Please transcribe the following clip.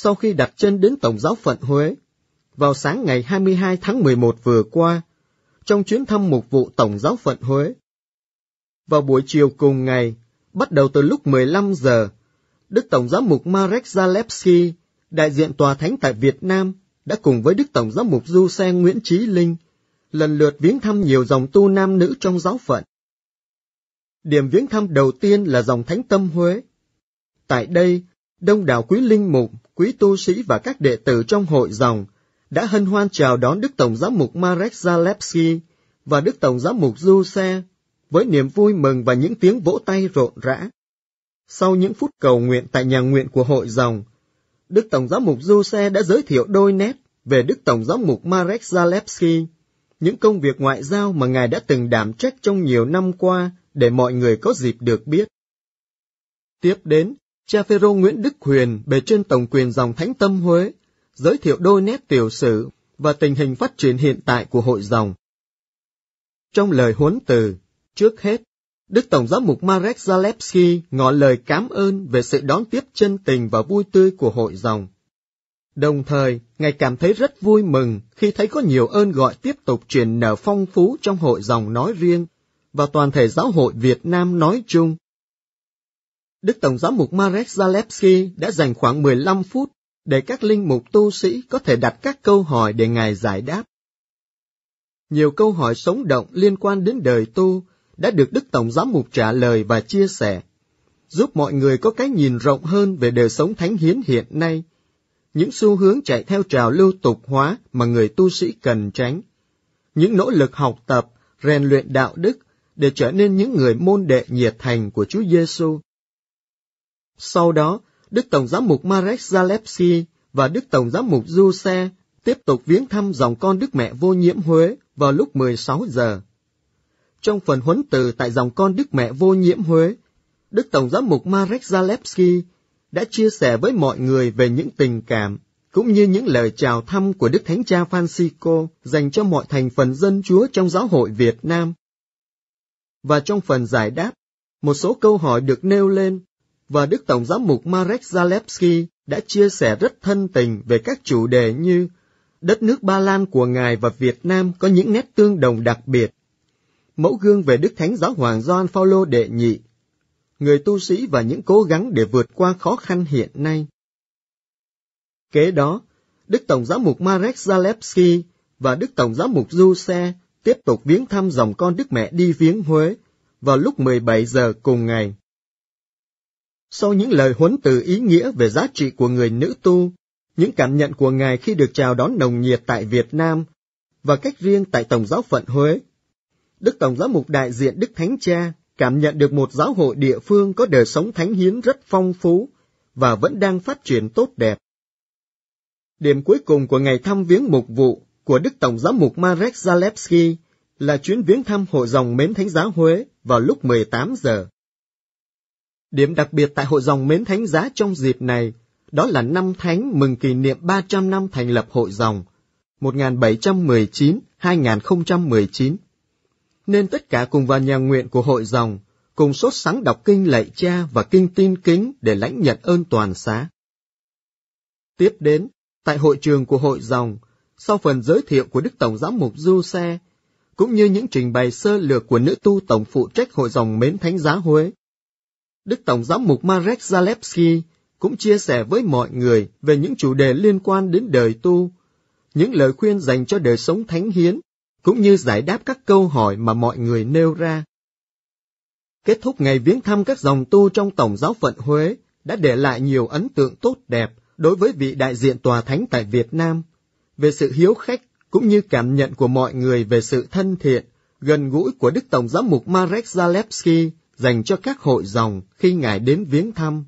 sau khi đặt chân đến Tổng giáo phận Huế. Vào sáng ngày 22 tháng 11 vừa qua, trong chuyến thăm mục vụ Tổng giáo phận Huế. Vào buổi chiều cùng ngày, bắt đầu từ lúc 15 giờ, Đức Tổng giám mục Marek Zalewski, đại diện tòa thánh tại Việt Nam, đã cùng với Đức Tổng giám mục Du Xe Nguyễn Trí Linh, lần lượt viếng thăm nhiều dòng tu nam nữ trong giáo phận. Điểm viếng thăm đầu tiên là dòng Thánh Tâm Huế. Tại đây, đông đảo quý linh mục, quý tu sĩ và các đệ tử trong hội dòng đã hân hoan chào đón Đức Tổng giám mục Marek Zalewski và Đức Tổng giám mục Du Xe với niềm vui mừng và những tiếng vỗ tay rộn rã. Sau những phút cầu nguyện tại nhà nguyện của hội dòng, Đức Tổng giám mục Du Xe đã giới thiệu đôi nét về Đức Tổng giám mục Marek Zalewski, những công việc ngoại giao mà Ngài đã từng đảm trách trong nhiều năm qua để mọi người có dịp được biết. Tiếp đến cha Phêrô Nguyễn Đức Huyền bề trên tổng quyền dòng Thánh Tâm Huế, giới thiệu đôi nét tiểu sử và tình hình phát triển hiện tại của hội dòng. Trong lời huấn từ, trước hết, Đức Tổng giám mục Marek Zalewski ngỏ lời cảm ơn về sự đón tiếp chân tình và vui tươi của hội dòng. Đồng thời, Ngài cảm thấy rất vui mừng khi thấy có nhiều ơn gọi tiếp tục truyền nở phong phú trong hội dòng nói riêng và toàn thể giáo hội Việt Nam nói chung Đức Tổng giám mục Marek Zalewski đã dành khoảng 15 phút để các linh mục tu sĩ có thể đặt các câu hỏi để Ngài giải đáp. Nhiều câu hỏi sống động liên quan đến đời tu đã được Đức Tổng giám mục trả lời và chia sẻ, giúp mọi người có cái nhìn rộng hơn về đời sống thánh hiến hiện nay, những xu hướng chạy theo trào lưu tục hóa mà người tu sĩ cần tránh, những nỗ lực học tập, rèn luyện đạo đức để trở nên những người môn đệ nhiệt thành của Chúa Giêsu sau đó, Đức Tổng giám mục Marek Zalewski và Đức Tổng giám mục Du Xe tiếp tục viếng thăm dòng con Đức Mẹ Vô Nhiễm Huế vào lúc 16 giờ. Trong phần huấn từ tại dòng con Đức Mẹ Vô Nhiễm Huế, Đức Tổng giám mục Marek Zalewski đã chia sẻ với mọi người về những tình cảm cũng như những lời chào thăm của Đức Thánh Cha Francisco dành cho mọi thành phần dân Chúa trong giáo hội Việt Nam. Và trong phần giải đáp, một số câu hỏi được nêu lên và Đức Tổng giám mục Marek Zalewski đã chia sẻ rất thân tình về các chủ đề như đất nước Ba Lan của Ngài và Việt Nam có những nét tương đồng đặc biệt. Mẫu gương về Đức Thánh Giáo Hoàng Gioan Phaolô đệ nhị, người tu sĩ và những cố gắng để vượt qua khó khăn hiện nay. Kế đó, Đức Tổng giám mục Marek Zalewski và Đức Tổng giám mục Du Xe tiếp tục viếng thăm dòng con Đức Mẹ đi viếng Huế vào lúc 17 giờ cùng ngày. Sau những lời huấn từ ý nghĩa về giá trị của người nữ tu, những cảm nhận của Ngài khi được chào đón nồng nhiệt tại Việt Nam và cách riêng tại Tổng giáo phận Huế, Đức Tổng giáo mục đại diện Đức Thánh Cha cảm nhận được một giáo hội địa phương có đời sống thánh hiến rất phong phú và vẫn đang phát triển tốt đẹp. Điểm cuối cùng của ngày thăm viếng mục vụ của Đức Tổng giám mục Marek Zalewski là chuyến viếng thăm hội dòng mến thánh giáo Huế vào lúc 18 giờ. Điểm đặc biệt tại hội dòng mến thánh giá trong dịp này, đó là năm thánh mừng kỷ niệm 300 năm thành lập hội dòng, 1719-2019. Nên tất cả cùng vào nhà nguyện của hội dòng, cùng sốt sáng đọc kinh lạy cha và kinh tin kính để lãnh nhận ơn toàn xá. Tiếp đến, tại hội trường của hội dòng, sau phần giới thiệu của Đức Tổng Giám mục Du Xe, cũng như những trình bày sơ lược của nữ tu tổng phụ trách hội dòng Mến Thánh Giá Huế, Đức Tổng giám mục Marek Zalewski cũng chia sẻ với mọi người về những chủ đề liên quan đến đời tu, những lời khuyên dành cho đời sống thánh hiến, cũng như giải đáp các câu hỏi mà mọi người nêu ra. Kết thúc ngày viếng thăm các dòng tu trong Tổng giáo phận Huế đã để lại nhiều ấn tượng tốt đẹp đối với vị đại diện tòa thánh tại Việt Nam, về sự hiếu khách cũng như cảm nhận của mọi người về sự thân thiện, gần gũi của Đức Tổng giám mục Marek Zalewski dành cho các hội dòng khi Ngài đến viếng thăm.